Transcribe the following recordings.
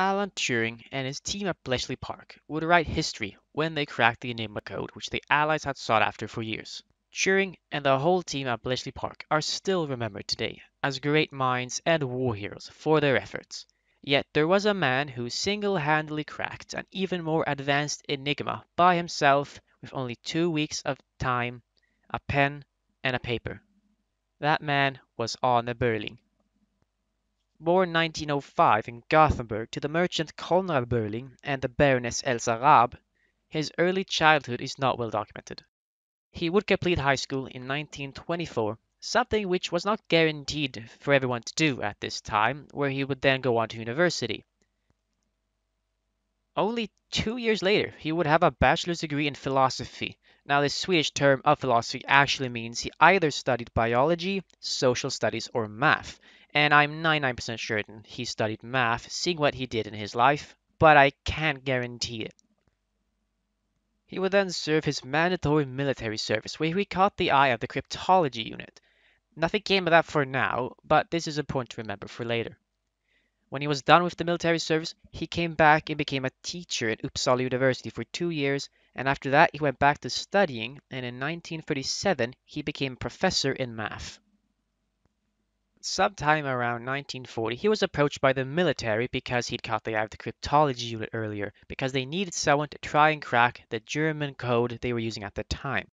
Alan Turing and his team at Bletchley Park would write history when they cracked the Enigma code which the Allies had sought after for years. Turing and the whole team at Bletchley Park are still remembered today as great minds and war heroes for their efforts. Yet there was a man who single-handedly cracked an even more advanced enigma by himself with only two weeks of time, a pen, and a paper. That man was Arne Berling, born 1905 in Gothenburg to the merchant Konrad Berling and the Baroness Elsa Raab, his early childhood is not well documented. He would complete high school in 1924, something which was not guaranteed for everyone to do at this time, where he would then go on to university. Only two years later, he would have a bachelor's degree in philosophy. Now, the Swedish term of philosophy actually means he either studied biology, social studies, or math and I'm 99% certain he studied math, seeing what he did in his life, but I can't guarantee it. He would then serve his mandatory military service, where he caught the eye of the cryptology unit. Nothing came of that for now, but this is important to remember for later. When he was done with the military service, he came back and became a teacher at Uppsala University for two years, and after that he went back to studying, and in 1937 he became professor in math sometime around 1940, he was approached by the military because he'd caught the eye of the cryptology unit earlier, because they needed someone to try and crack the German code they were using at the time.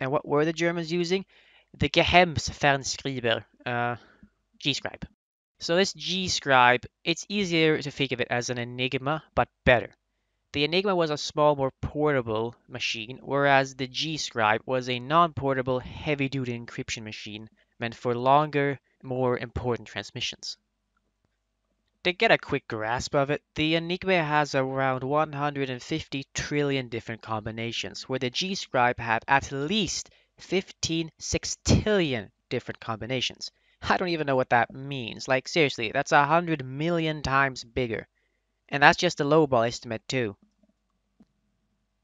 And what were the Germans using? The Geheimsfernschreiber, uh, G-scribe. So this G-scribe, it's easier to think of it as an Enigma, but better. The Enigma was a small, more portable machine, whereas the G-scribe was a non-portable, heavy-duty encryption machine meant for longer, more important transmissions. To get a quick grasp of it, the Enigma has around 150 trillion different combinations, where the G-scribe have at least 15 sextillion different combinations. I don't even know what that means. Like, seriously, that's 100 million times bigger. And that's just a lowball estimate, too.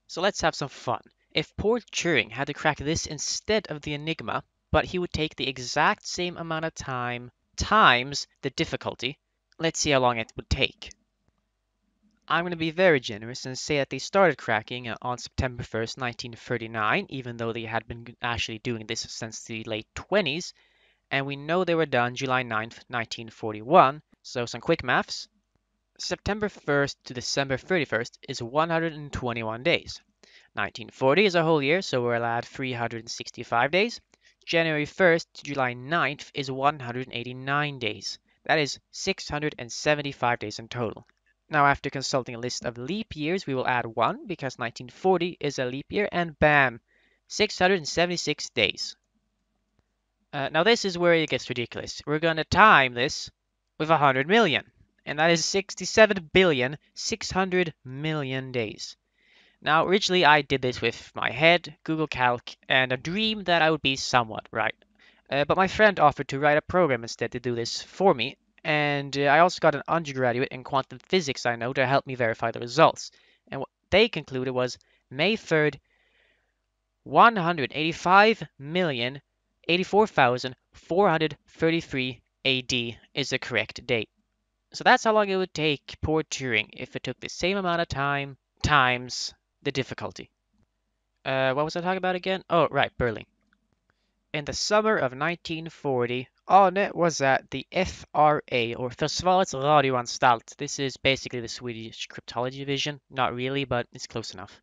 So let's have some fun. If poor Turing had to crack this instead of the Enigma, but he would take the exact same amount of time times the difficulty. Let's see how long it would take. I'm going to be very generous and say that they started cracking on September 1st, 1939, even though they had been actually doing this since the late 20s, and we know they were done July 9th, 1941. So some quick maths. September 1st to December 31st is 121 days. 1940 is a whole year, so we're allowed 365 days. January 1st to July 9th is 189 days. That is 675 days in total. Now, after consulting a list of leap years, we will add 1 because 1940 is a leap year, and bam, 676 days. Uh, now, this is where it gets ridiculous. We're going to time this with 100 million, and that is 67 billion, 600 million days. Now, originally I did this with my head, Google Calc, and a dream that I would be somewhat right. Uh, but my friend offered to write a program instead to do this for me, and uh, I also got an undergraduate in quantum physics I know to help me verify the results. And what they concluded was May 3rd, 185,084,433 AD is the correct date. So that's how long it would take poor Turing if it took the same amount of time times the difficulty. Uh, what was I talking about again? Oh, right, Berlin. In the summer of 1940, Arne was at the FRA, or Försvarets radioanstalt. This is basically the Swedish cryptology division. Not really, but it's close enough.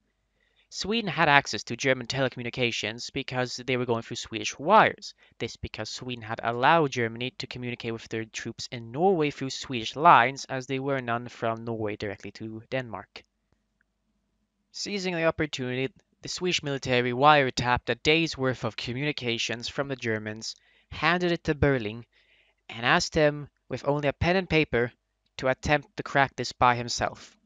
Sweden had access to German telecommunications because they were going through Swedish wires. This because Sweden had allowed Germany to communicate with their troops in Norway through Swedish lines, as there were none from Norway directly to Denmark. Seizing the opportunity, the Swedish military wiretapped a day's worth of communications from the Germans, handed it to Berling, and asked him, with only a pen and paper, to attempt to crack this by himself.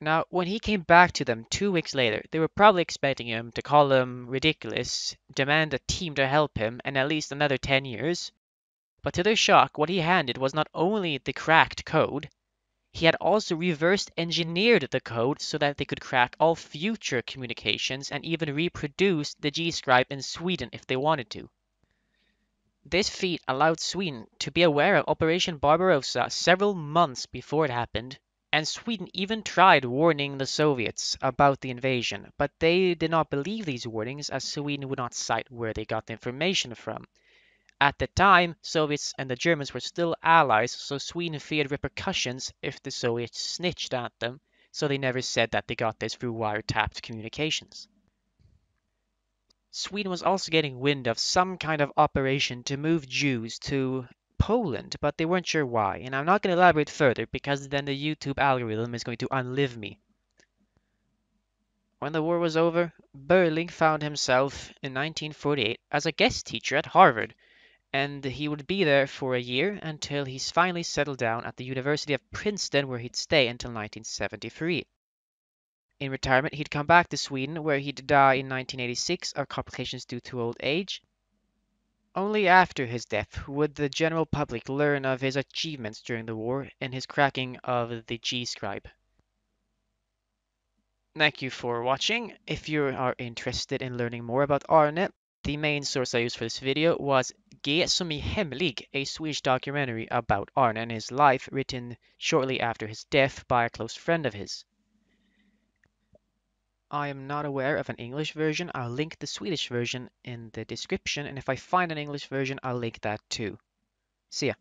Now, when he came back to them two weeks later, they were probably expecting him to call them ridiculous, demand a team to help him, and at least another ten years. But to their shock, what he handed was not only the cracked code, he had also reverse engineered the code so that they could crack all future communications and even reproduce the G scribe in Sweden if they wanted to. This feat allowed Sweden to be aware of Operation Barbarossa several months before it happened, and Sweden even tried warning the Soviets about the invasion, but they did not believe these warnings as Sweden would not cite where they got the information from. At the time, Soviets and the Germans were still allies, so Sweden feared repercussions if the Soviets snitched at them, so they never said that they got this through wiretapped communications. Sweden was also getting wind of some kind of operation to move Jews to Poland, but they weren't sure why, and I'm not going to elaborate further because then the YouTube algorithm is going to unlive me. When the war was over, Berling found himself in 1948 as a guest teacher at Harvard, and he would be there for a year until he's finally settled down at the University of Princeton, where he'd stay until 1973. In retirement, he'd come back to Sweden, where he'd die in 1986 of complications due to old age. Only after his death would the general public learn of his achievements during the war and his cracking of the G scribe. Thank you for watching. If you are interested in learning more about RNet, the main source I used for this video was G som hemlig, a Swedish documentary about Arn and his life written shortly after his death by a close friend of his. I am not aware of an English version. I'll link the Swedish version in the description, and if I find an English version, I'll link that too. See ya.